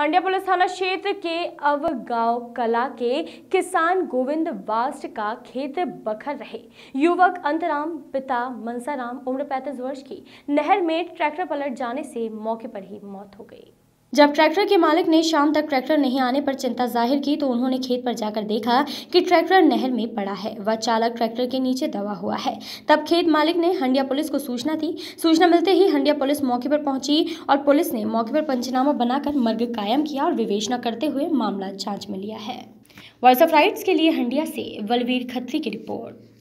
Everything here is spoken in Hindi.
हंडिया पुलिस थाना क्षेत्र के अव गांव कला के किसान गोविंद वास्ट का खेत बखर रहे युवक अंतराम पिता मनसाराम उम्र 35 वर्ष की नहर में ट्रैक्टर पलट जाने से मौके पर ही मौत हो गई जब ट्रैक्टर के मालिक ने शाम तक ट्रैक्टर नहीं आने पर चिंता जाहिर की तो उन्होंने खेत पर जाकर देखा कि ट्रैक्टर नहर में पड़ा है वह चालक ट्रैक्टर के नीचे दबा हुआ है तब खेत मालिक ने हंडिया पुलिस को सूचना दी सूचना मिलते ही हंडिया पुलिस मौके पर पहुंची और पुलिस ने मौके पर पंचनामा बनाकर मर्ग कायम किया और विवेचना करते हुए मामला जाँच में लिया है वॉइस ऑफ राइट्स के लिए हंडिया से बलवीर खत्री की रिपोर्ट